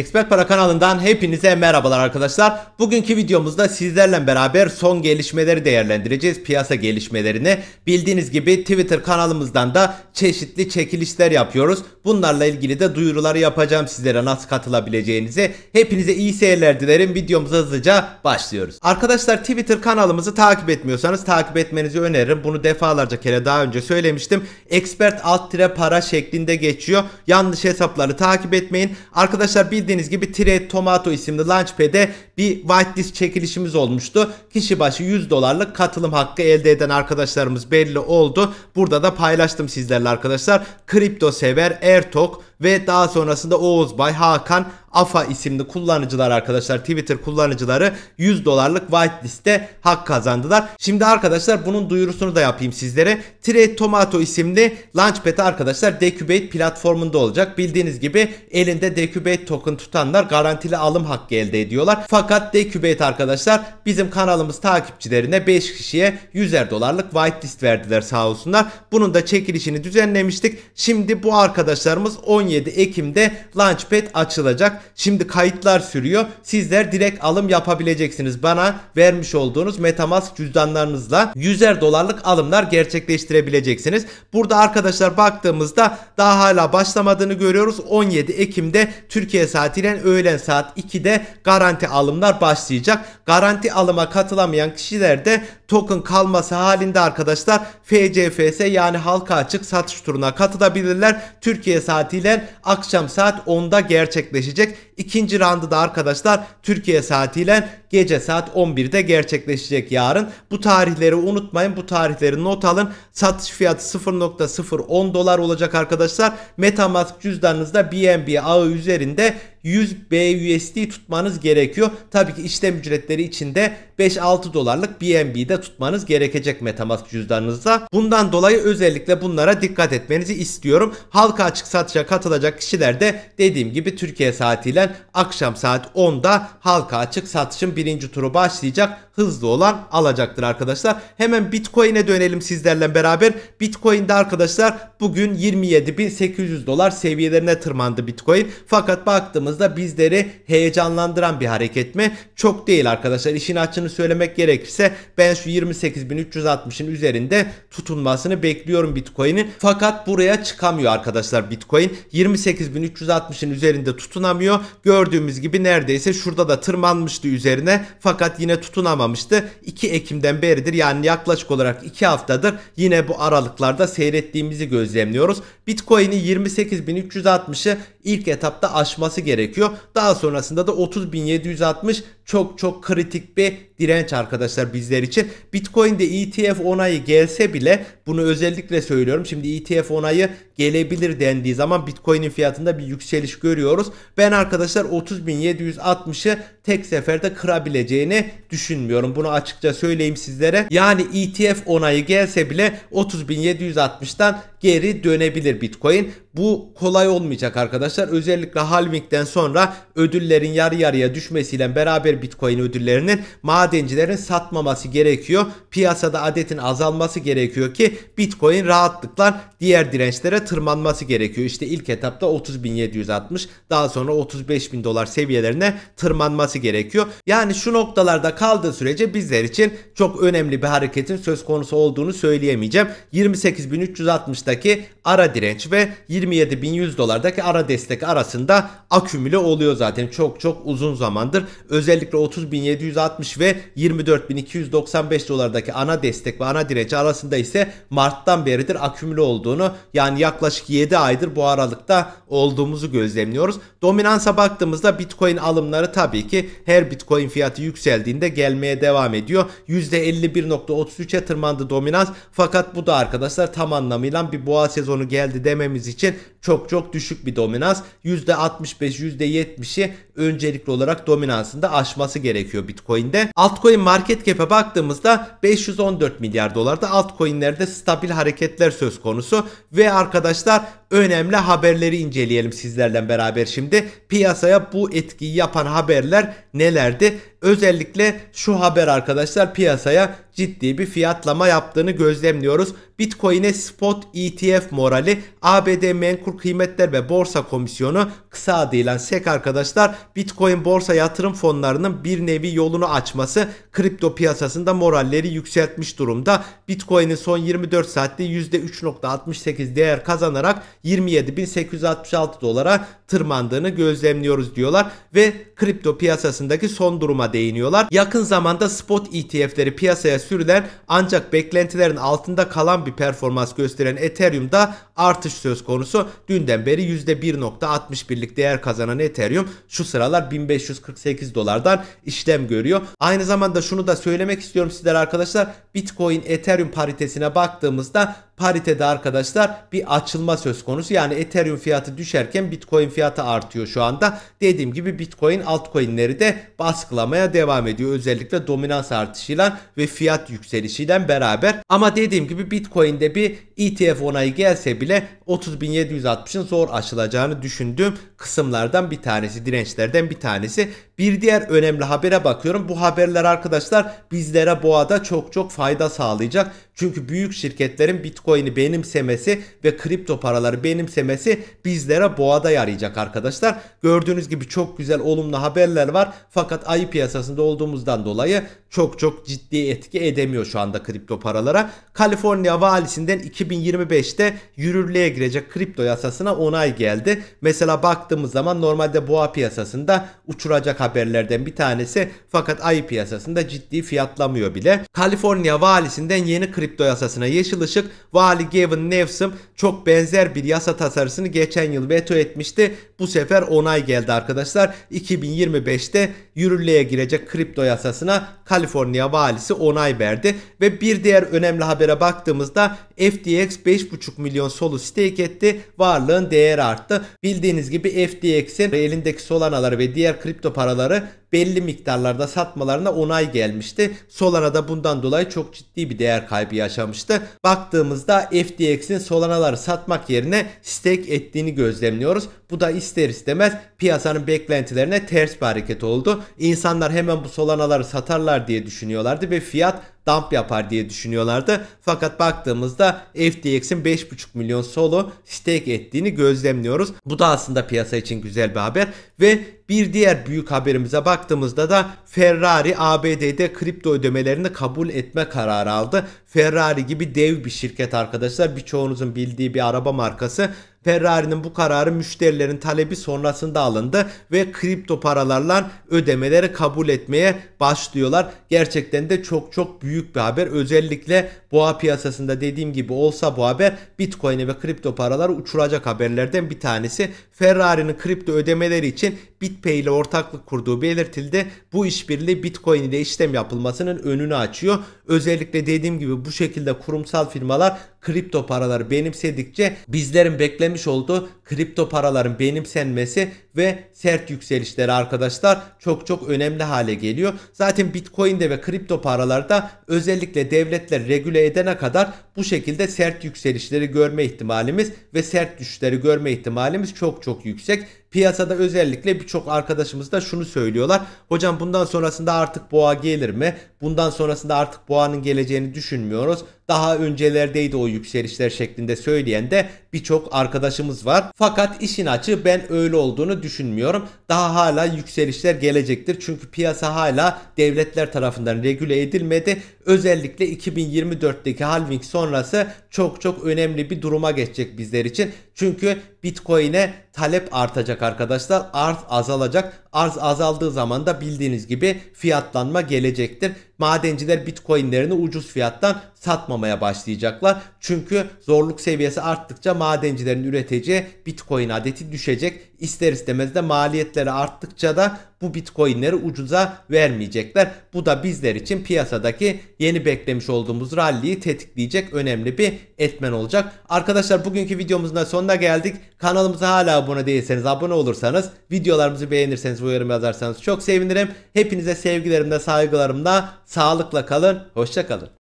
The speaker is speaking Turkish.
Expert Para kanalından hepinize merhabalar arkadaşlar. Bugünkü videomuzda sizlerle beraber son gelişmeleri değerlendireceğiz. Piyasa gelişmelerini. Bildiğiniz gibi Twitter kanalımızdan da çeşitli çekilişler yapıyoruz. Bunlarla ilgili de duyuruları yapacağım sizlere nasıl katılabileceğinizi. Hepinize iyi seyirler dilerim. Videomuza hızlıca başlıyoruz. Arkadaşlar Twitter kanalımızı takip etmiyorsanız takip etmenizi öneririm. Bunu defalarca kere daha önce söylemiştim. Expert alt tire para şeklinde geçiyor. Yanlış hesapları takip etmeyin. Arkadaşlar Bir bildiğiniz gibi Trade Tomato isimli Launchpad'e bir whitelist çekilişimiz olmuştu. Kişi başı 100 dolarlık katılım hakkı elde eden arkadaşlarımız belli oldu. Burada da paylaştım sizlerle arkadaşlar. Kripto sever Ertok ve daha sonrasında Oğuz Bay Hakan AFA isimli kullanıcılar arkadaşlar Twitter kullanıcıları 100 dolarlık whitelist'e hak kazandılar. Şimdi arkadaşlar bunun duyurusunu da yapayım sizlere. Trade Tomato isimli Launchpad arkadaşlar Decubate platformunda olacak. Bildiğiniz gibi elinde Decubate token tutanlar garantili alım hakkı elde ediyorlar. Fakat fakat Decubate arkadaşlar bizim kanalımız takipçilerine 5 kişiye 100'er dolarlık whitelist verdiler sağ olsunlar. Bunun da çekilişini düzenlemiştik. Şimdi bu arkadaşlarımız 17 Ekim'de Launchpad açılacak. Şimdi kayıtlar sürüyor. Sizler direkt alım yapabileceksiniz. Bana vermiş olduğunuz Metamask cüzdanlarınızla 100'er dolarlık alımlar gerçekleştirebileceksiniz. Burada arkadaşlar baktığımızda daha hala başlamadığını görüyoruz. 17 Ekim'de Türkiye saatiyle öğlen saat 2'de garanti alımlar alımlar başlayacak. Garanti alıma katılamayan kişilerde token kalması halinde arkadaşlar FCFS yani halka açık satış turuna katılabilirler. Türkiye saatiyle akşam saat 10'da gerçekleşecek. İkinci randı da arkadaşlar Türkiye saatiyle gece saat 11'de gerçekleşecek yarın. Bu tarihleri unutmayın. Bu tarihleri not alın. Satış fiyatı 0.010 dolar olacak arkadaşlar. Metamask cüzdanınızda BNB ağı üzerinde 100 BUSD tutmanız gerekiyor. Tabii ki işlem ücretleri içinde 5-6 dolarlık BNB'de tutmanız gerekecek Metamask cüzdanınızda. Bundan dolayı özellikle bunlara dikkat etmenizi istiyorum. Halka açık satışa katılacak kişiler de dediğim gibi Türkiye saatiyle akşam saat 10'da halka açık satışın birinci turu başlayacak. Hızlı olan alacaktır arkadaşlar. Hemen Bitcoin'e dönelim sizlerle beraber. Bitcoin'de arkadaşlar bugün 27.800 dolar seviyelerine tırmandı Bitcoin. Fakat baktığımız baktığımızda bizleri heyecanlandıran bir hareket mi? Çok değil arkadaşlar. İşin açığını söylemek gerekirse ben şu 28.360'ın üzerinde tutunmasını bekliyorum Bitcoin'in. Fakat buraya çıkamıyor arkadaşlar Bitcoin. 28.360'ın üzerinde tutunamıyor. Gördüğümüz gibi neredeyse şurada da tırmanmıştı üzerine fakat yine tutunamamıştı. 2 Ekim'den beridir yani yaklaşık olarak 2 haftadır yine bu aralıklarda seyrettiğimizi gözlemliyoruz. Bitcoin'in 28.360'ı ilk etapta aşması gerekiyor. Daha sonrasında da 30.760 çok çok kritik bir direnç arkadaşlar bizler için. Bitcoin'de ETF onayı gelse bile bunu özellikle söylüyorum. Şimdi ETF onayı gelebilir dendiği zaman Bitcoin'in fiyatında bir yükseliş görüyoruz. Ben arkadaşlar 30.760'ı tek seferde kırabileceğini düşünmüyorum. Bunu açıkça söyleyeyim sizlere. Yani ETF onayı gelse bile 30.760'dan geri dönebilir Bitcoin. Bu kolay olmayacak arkadaşlar. Özellikle halvingden sonra ödüllerin yarı yarıya düşmesiyle beraber Bitcoin ödüllerinin madencilerin satmaması gerekiyor. Piyasada adetin azalması gerekiyor ki Bitcoin rahatlıkla diğer dirençlere tırmanması gerekiyor. İşte ilk etapta 30.760 daha sonra 35.000 dolar seviyelerine tırmanması gerekiyor. Yani şu noktalarda kaldığı sürece bizler için çok önemli bir hareketin söz konusu olduğunu söyleyemeyeceğim. 28.360'daki ara direnç ve 27.100 dolardaki ara destek arasında akümüle oluyor zaten çok çok uzun zamandır. Özel özellikle 30.760 ve 24.295 dolardaki ana destek ve ana direnç arasında ise Mart'tan beridir akümüle olduğunu yani yaklaşık 7 aydır bu aralıkta olduğumuzu gözlemliyoruz. Dominansa baktığımızda Bitcoin alımları tabii ki her Bitcoin fiyatı yükseldiğinde gelmeye devam ediyor. %51.33'e tırmandı dominans fakat bu da arkadaşlar tam anlamıyla bir boğa sezonu geldi dememiz için çok çok düşük bir dominans. %65 %70'i öncelikli olarak dominansında aşağı aşması gerekiyor Bitcoin'de. Altcoin market cap'e baktığımızda 514 milyar dolarda altcoin'lerde stabil hareketler söz konusu ve arkadaşlar önemli haberleri inceleyelim sizlerle beraber şimdi. Piyasaya bu etkiyi yapan haberler nelerdi? Özellikle şu haber arkadaşlar piyasaya ciddi bir fiyatlama yaptığını gözlemliyoruz. Bitcoin'e spot ETF morali ABD Menkul Kıymetler ve Borsa Komisyonu kısa adıyla SEC arkadaşlar Bitcoin borsa yatırım fonlarının bir nevi yolunu açması kripto piyasasında moralleri yükseltmiş durumda. Bitcoin'in son 24 saatte %3.68 değer kazanarak 27.866 dolara tırmandığını gözlemliyoruz diyorlar ve kripto piyasasındaki son duruma duruma değiniyorlar. Yakın zamanda spot ETF'leri piyasaya sürülen ancak beklentilerin altında kalan bir performans gösteren Ethereum'da artış söz konusu. Dünden beri %1.61'lik değer kazanan Ethereum şu sıralar 1548 dolardan işlem görüyor. Aynı zamanda şunu da söylemek istiyorum sizler arkadaşlar. Bitcoin Ethereum paritesine baktığımızda paritede arkadaşlar bir açılma söz konusu. Yani Ethereum fiyatı düşerken Bitcoin fiyatı artıyor şu anda. Dediğim gibi Bitcoin altcoin'leri de baskılamaya artmaya devam ediyor. Özellikle dominans artışıyla ve fiyat yükselişiyle beraber. Ama dediğim gibi Bitcoin'de bir ETF onayı gelse bile 30.760'ın zor aşılacağını düşündüm kısımlardan bir tanesi, dirençlerden bir tanesi. Bir diğer önemli habere bakıyorum. Bu haberler arkadaşlar bizlere boğada çok çok fayda sağlayacak. Çünkü büyük şirketlerin Bitcoin'i benimsemesi ve kripto paraları benimsemesi bizlere boğada yarayacak arkadaşlar. Gördüğünüz gibi çok güzel olumlu haberler var. Fakat ayı piyasasında olduğumuzdan dolayı çok çok ciddi etki edemiyor şu anda kripto paralara. Kaliforniya valisinden 2025'te yürürlüğe girecek kripto yasasına onay geldi. Mesela bak baktığımız zaman normalde boğa piyasasında uçuracak haberlerden bir tanesi fakat ayı piyasasında ciddi fiyatlamıyor bile. Kaliforniya valisinden yeni kripto yasasına yeşil ışık vali Gavin Newsom çok benzer bir yasa tasarısını geçen yıl veto etmişti. Bu sefer onay geldi arkadaşlar. 2025'te yürürlüğe girecek kripto yasasına Kaliforniya valisi onay verdi. Ve bir diğer önemli habere baktığımızda FTX 5,5 milyon solu stake etti. Varlığın değeri arttı. Bildiğiniz gibi FTX'in elindeki solanaları ve diğer kripto paraları belli miktarlarda satmalarına onay gelmişti. Solana da bundan dolayı çok ciddi bir değer kaybı yaşamıştı. Baktığımızda FTX'in Solana'ları satmak yerine stake ettiğini gözlemliyoruz. Bu da ister istemez piyasanın beklentilerine ters bir hareket oldu. İnsanlar hemen bu Solana'ları satarlar diye düşünüyorlardı ve fiyat dump yapar diye düşünüyorlardı. Fakat baktığımızda FTX'in 5.5 milyon solo stake ettiğini gözlemliyoruz. Bu da aslında piyasa için güzel bir haber ve bir diğer büyük haberimize baktığımızda da Ferrari ABD'de kripto ödemelerini kabul etme kararı aldı. Ferrari gibi dev bir şirket arkadaşlar birçoğunuzun bildiği bir araba markası Ferrari'nin bu kararı müşterilerin talebi sonrasında alındı ve kripto paralarla ödemeleri kabul etmeye başlıyorlar. Gerçekten de çok çok büyük bir haber. Özellikle boğa piyasasında dediğim gibi olsa bu haber Bitcoin'e ve kripto paraları uçuracak haberlerden bir tanesi. Ferrari'nin kripto ödemeleri için BitPay ile ortaklık kurduğu belirtildi. Bu işbirliği Bitcoin ile işlem yapılmasının önünü açıyor. Özellikle dediğim gibi bu şekilde kurumsal firmalar kripto paralar benimsedikçe bizlerin beklemiş olduğu kripto paraların benimsenmesi ve sert yükselişleri arkadaşlar çok çok önemli hale geliyor. Zaten Bitcoin'de ve kripto paralarda özellikle devletler regüle edene kadar bu şekilde sert yükselişleri görme ihtimalimiz ve sert düşüşleri görme ihtimalimiz çok çok yüksek. Piyasada özellikle birçok arkadaşımız da şunu söylüyorlar. Hocam bundan sonrasında artık boğa gelir mi? Bundan sonrasında artık boğanın geleceğini düşünmüyoruz. Daha öncelerdeydi o yükselişler şeklinde söyleyen de birçok arkadaşımız var. Fakat işin açı ben öyle olduğunu düşünmüyorum. Daha hala yükselişler gelecektir. Çünkü piyasa hala devletler tarafından regüle edilmedi. Özellikle 2024'teki halving sonrası çok çok önemli bir duruma geçecek bizler için. Çünkü Bitcoin'e talep artacak arkadaşlar. Art azalacak. Arz azaldığı zaman da bildiğiniz gibi fiyatlanma gelecektir. Madenciler bitcoinlerini ucuz fiyattan satmamaya başlayacaklar. Çünkü zorluk seviyesi arttıkça madencilerin üreteceği bitcoin adeti düşecek. İster istemez de maliyetleri arttıkça da bu bitcoinleri ucuza vermeyecekler. Bu da bizler için piyasadaki yeni beklemiş olduğumuz rally'yi tetikleyecek önemli bir etmen olacak. Arkadaşlar bugünkü videomuzun da sonuna geldik. Kanalımıza hala abone değilseniz abone olursanız, videolarımızı beğenirseniz ve yorum yazarsanız çok sevinirim. Hepinize sevgilerimle, saygılarımla, sağlıkla kalın, Hoşçakalın.